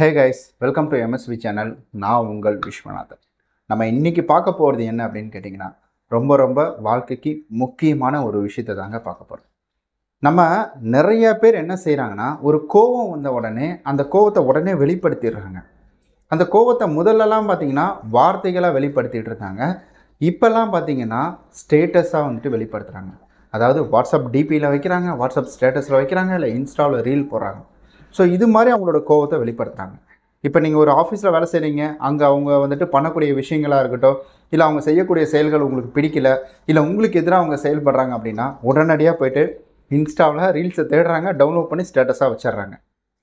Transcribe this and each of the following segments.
hey guys welcome to MSV channel நான் உங்கள் விஸ்வநாதன் நம்ம இன்றைக்கி பார்க்க போகிறது என்ன அப்படின்னு கேட்டிங்கன்னா ரொம்ப ரொம்ப வாழ்க்கைக்கு முக்கியமான ஒரு விஷயத்தை தாங்க பார்க்க போகிறோம் நம்ம நிறைய பேர் என்ன செய்கிறாங்கன்னா ஒரு கோவம் வந்த உடனே அந்த கோவத்தை உடனே வெளிப்படுத்திடுறாங்க அந்த கோவத்தை முதல்லலாம் பார்த்திங்கன்னா வார்த்தைகளாக வெளிப்படுத்திகிட்டு இருந்தாங்க இப்போல்லாம் பார்த்திங்கன்னா ஸ்டேட்டஸாக வந்துட்டு வெளிப்படுத்துகிறாங்க அதாவது வாட்ஸ்அப் டிபியில் வைக்கிறாங்க வாட்ஸ்அப் ஸ்டேட்டஸில் வைக்கிறாங்க இல்லை இன்ஸ்டாவில் ரீல் போடுறாங்க ஸோ இது மாதிரி அவங்களோட கோவத்தை வெளிப்படுத்துகிறாங்க இப்போ நீங்கள் ஒரு ஆஃபீஸில் வேலை செய்கிறீங்க அங்கே அவங்க வந்துட்டு பண்ணக்கூடிய விஷயங்களாக இருக்கட்டும் இல்லை அவங்க செய்யக்கூடிய செயல்கள் உங்களுக்கு பிடிக்கல இல்லை உங்களுக்கு எதிராக அவங்க செயல்படுறாங்க அப்படின்னா உடனடியாக போயிட்டு இன்ஸ்டாவில் ரீல்ஸை தேடுறாங்க டவுன்லோட் பண்ணி ஸ்டேட்டஸாக வச்சிடுறாங்க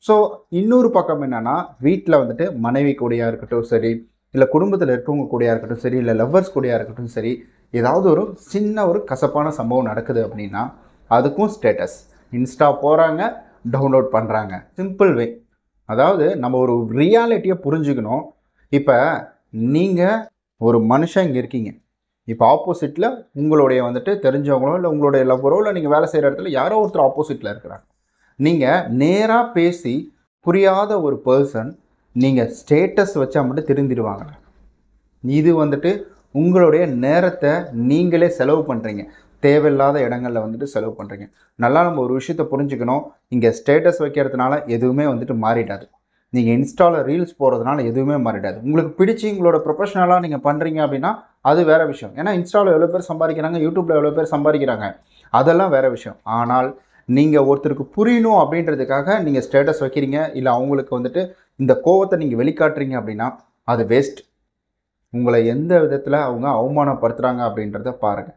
ஸோ இன்னொரு பக்கம் என்னென்னா வீட்டில் வந்துட்டு மனைவி கூடையாக இருக்கட்டும் சரி இல்லை குடும்பத்தில் இருக்கவங்க கூடையாக இருக்கட்டும் சரி இல்லை லவ்வர்ஸ் கூடயாக இருக்கட்டும் சரி ஏதாவது ஒரு சின்ன ஒரு கசப்பான சம்பவம் நடக்குது அப்படின்னா அதுக்கும் ஸ்டேட்டஸ் இன்ஸ்டா போகிறாங்க டவுன்லோட் பண்ணுறாங்க சிம்பிள் வே அதாவது நம்ம ஒரு ரியாலிட்டியை புரிஞ்சுக்கணும் இப்போ நீங்கள் ஒரு மனுஷன் இங்கே இருக்கீங்க இப்போ ஆப்போசிட்டில் உங்களுடைய வந்துட்டு தெரிஞ்சவங்களோ இல்லை உங்களுடைய லவ்வரோ இல்லை நீங்கள் வேலை செய்கிற இடத்துல யாரோ ஒருத்தர் ஆப்போசிட்டில் இருக்கிறாங்க நீங்கள் நேராக பேசி புரியாத ஒரு பர்சன் நீங்கள் ஸ்டேட்டஸ் வச்சா மட்டும் திருந்திடுவாங்களே இது வந்துட்டு உங்களுடைய நேரத்தை நீங்களே செலவு பண்ணுறீங்க தேவையில்லாத இடங்களில் வந்துட்டு செலவு பண்ணுறீங்க நல்லா நம்ம ஒரு விஷயத்த புரிஞ்சுக்கணும் இங்கே ஸ்டேட்டஸ் வைக்கிறதுனால எதுவுமே வந்துட்டு மாறிடாது நீங்கள் இன்ஸ்டாவில் ரீல்ஸ் போகிறதுனால எதுவுமே மாறிடாது உங்களுக்கு பிடிச்சி உங்களோட ப்ரொஃபஷனலாக நீங்கள் பண்ணுறீங்க அப்படின்னா அது வேறு விஷயம் ஏன்னா இன்ஸ்டாவில் எவ்வளோ பேர் சம்பாதிக்கிறாங்க யூடியூப்பில் எவ்வளோ பேர் சம்பாதிக்கிறாங்க அதெல்லாம் வேறு விஷயம் ஆனால் நீங்கள் ஒருத்தருக்கு புரியணும் அப்படின்றதுக்காக நீங்கள் ஸ்டேட்டஸ் வைக்கிறீங்க இல்லை அவங்களுக்கு வந்துட்டு இந்த கோவத்தை நீங்கள் வெளிக்காட்டுறீங்க அப்படின்னா அது வேஸ்ட் உங்களை எந்த விதத்தில் அவங்க அவமானப்படுத்துகிறாங்க அப்படின்றத பாருங்கள்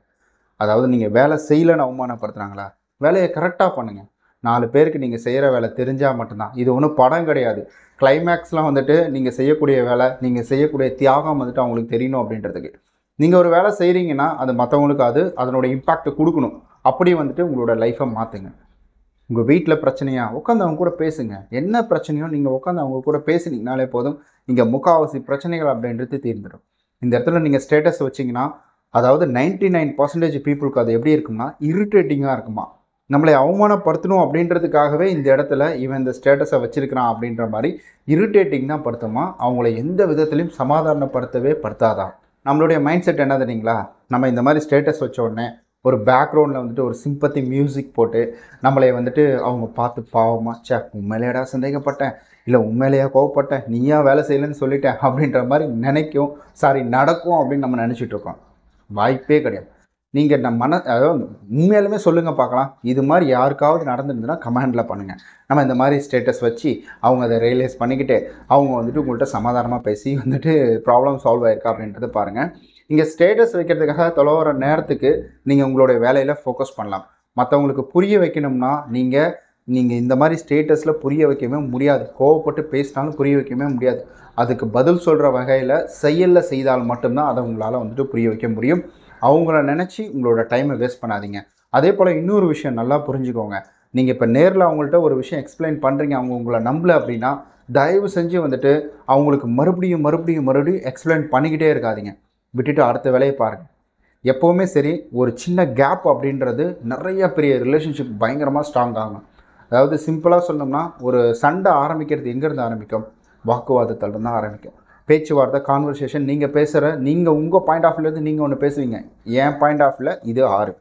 அதாவது நீங்கள் வேலை செய்யலைன்னு அவமானப்படுத்துகிறாங்களா வேலையை கரெக்டாக பண்ணுங்கள் நாலு பேருக்கு நீங்கள் செய்கிற வேலை தெரிஞ்சால் மட்டும்தான் இது ஒன்றும் படம் கிடையாது கிளைமேக்ஸ்லாம் வந்துட்டு நீங்கள் செய்யக்கூடிய வேலை நீங்கள் செய்யக்கூடிய தியாகம் வந்துட்டு அவங்களுக்கு தெரியணும் அப்படின்றதுக்கு நீங்கள் ஒரு வேலை செய்கிறீங்கன்னா அது மற்றவங்களுக்கு அது அதனோட இம்பேக்ட் கொடுக்கணும் அப்படி வந்துட்டு உங்களோட லைஃப்பை மாற்றுங்க உங்கள் வீட்டில் பிரச்சனையாக உட்காந்து அவங்க கூட பேசுங்க என்ன பிரச்சனையோ நீங்கள் உட்காந்து அவங்க கூட பேசினீங்கனாலே போதும் இங்கே முக்காவாசி பிரச்சனைகள் அப்படின்றது தீர்ந்துடும் இந்த இடத்துல நீங்கள் ஸ்டேட்டஸ் வச்சிங்கன்னா அதாவது நைன்டி நைன் பர்சன்டேஜ் பீப்புளுக்கு அது எப்படி இருக்கும்னா இரிட்டேட்டிங்காக இருக்குமா நம்மளை அவமானப்படுத்தணும் அப்படின்றதுக்காகவே இந்த இடத்துல இவன் இந்த ஸ்டேட்டஸை வச்சுருக்கிறான் அப்படின்ற மாதிரி இரிட்டேட்டிங் தான் படுத்துமா அவங்கள எந்த விதத்துலையும் சமாதானப்படுத்தவே படுத்தாதான் நம்மளுடைய மைண்ட் செட் என்ன தெரியுங்களா நம்ம இந்த மாதிரி ஸ்டேட்டஸ் வச்ச உடனே ஒரு பேக்ரவுண்டில் வந்துட்டு ஒரு சிம்பத்தி மியூசிக் போட்டு நம்மளை வந்துட்டு அவங்க பார்த்து பாவமாக சே உண்மையிலேடா சந்தேகப்பட்டேன் இல்லை உண்மையிலேயே கோவப்பட்டேன் நீயா வேலை செய்யலைன்னு சொல்லிட்டேன் அப்படின்ற மாதிரி நினைக்கும் சாரி நடக்கும் அப்படின்னு நம்ம நினச்சிட்ருக்கோம் வாய்ப்பே கிடையாது நீங்கள் நம்ம மன அதாவது உண்மையாலுமே சொல்லுங்கள் பார்க்கலாம் இது மாதிரி யாருக்காவது நடந்துருந்துன்னா கமெண்டில் பண்ணுங்கள் நம்ம இந்த மாதிரி ஸ்டேட்டஸ் வச்சு அவங்க அதை ரியலைஸ் பண்ணிக்கிட்டு அவங்க வந்துட்டு உங்கள்கிட்ட சமாதானமாக பேசி வந்துட்டு ப்ராப்ளம் சால்வ் ஆயிருக்கா அப்படின்றத பாருங்கள் இங்கே ஸ்டேட்டஸ் வைக்கிறதுக்காக தொலைவர நேரத்துக்கு நீங்கள் உங்களுடைய வேலையில் ஃபோக்கஸ் பண்ணலாம் மற்றவங்களுக்கு புரிய வைக்கணும்னா நீங்கள் நீங்கள் இந்த மாதிரி ஸ்டேட்டஸில் புரிய வைக்கவே முடியாது கோவப்பட்டு பேசினாலும் புரிய வைக்கவே முடியாது அதுக்கு பதில் சொல்கிற வகையில் செயலில் செய்தால் மட்டும்தான் அதை உங்களால் வந்துட்டு புரிய வைக்க முடியும் அவங்கள நினச்சி உங்களோட டைமை வேஸ்ட் பண்ணாதீங்க அதே போல் இன்னொரு விஷயம் நல்லா புரிஞ்சுக்கோங்க நீங்கள் இப்போ நேரில் அவங்கள்ட்ட ஒரு விஷயம் எக்ஸ்பிளைன் பண்ணுறீங்க அவங்க உங்களை நம்பலை அப்படின்னா தயவு செஞ்சு வந்துட்டு அவங்களுக்கு மறுபடியும் மறுபடியும் மறுபடியும் எக்ஸ்பிளைன் பண்ணிக்கிட்டே இருக்காதிங்க விட்டுட்டு அடுத்த வேலையை பாருங்கள் எப்போவுமே சரி ஒரு சின்ன கேப் அப்படின்றது நிறைய பெரிய ரிலேஷன்ஷிப் பயங்கரமாக ஸ்ட்ராங் ஆகும் அதாவது சிம்பிளாக சொன்னோம்னா ஒரு சண்டை ஆரம்பிக்கிறது எங்கேருந்து ஆரம்பிக்கும் வாக்குவாதத்தில் தான் ஆரம்பிக்கும் பேச்சுவார்த்தை கான்வர்சேஷன் நீங்கள் பேசுகிற நீங்கள் உங்கள் பாயிண்ட் ஆஃப் வியூலேருந்து நீங்கள் ஒன்று பேசுவீங்க என் பாயிண்ட் ஆஃப் வியூவில் இது ஆறு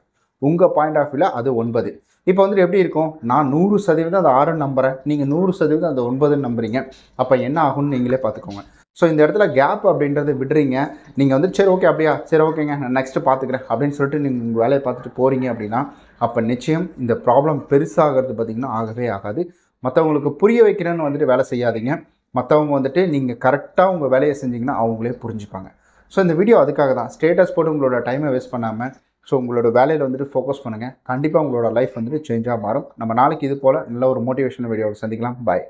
உங்கள் பாயிண்ட் ஆஃப் வியூவில் அது ஒன்பது இப்போ வந்துட்டு எப்படி இருக்கும் நான் நூறு சதவீதம் அது ஆறுன்னு நம்புகிறேன் நீங்கள் நூறு சதவீதம் அது ஒன்பதுன்னு நம்புறீங்க அப்போ என்ன ஆகும்னு நீங்களே பார்த்துக்கோங்க ஸோ இந்த இடத்துல கேப் அப்படின்றத விடுறீங்க நீங்கள் வந்து சரி ஓகே அப்படியா சரி ஓகேங்க நான் நெக்ஸ்ட்டு பார்த்துக்கிறேன் அப்படின்னு சொல்லிட்டு நீங்கள் உங்கள் வேலையை பார்த்துட்டு போகிறீங்க அப்படின்னா அப்போ நிச்சயம் இந்த ப்ராப்ளம் பெருசாகிறது பார்த்திங்கன்னா ஆகவே ஆகாது மற்றவங்களுக்கு புரிய வைக்கிறேன்னு வந்துட்டு வேலை செய்யாதீங்க மற்றவங்க வந்துட்டு நீங்கள் கரெக்டாக உங்கள் வேலையை செஞ்சிங்கன்னா அவங்களே புரிஞ்சுப்பாங்க ஸோ இந்த வீடியோ அதுக்காக தான் ஸ்டேட்டஸ் போட்டு உங்களோட டைமை வேஸ்ட் பண்ணாமல் ஸோ உங்களோட வேலையில் வந்துட்டு ஃபோக்கஸ் பண்ணுங்கள் கண்டிப்பாக உங்களோட லைஃப் வந்துட்டு சேஞ்சாக மாறும் நம்ம நாளைக்கு இது போல் நல்ல ஒரு மோட்டிவேஷனல் வீடியோவில் சந்திக்கலாம் பாய்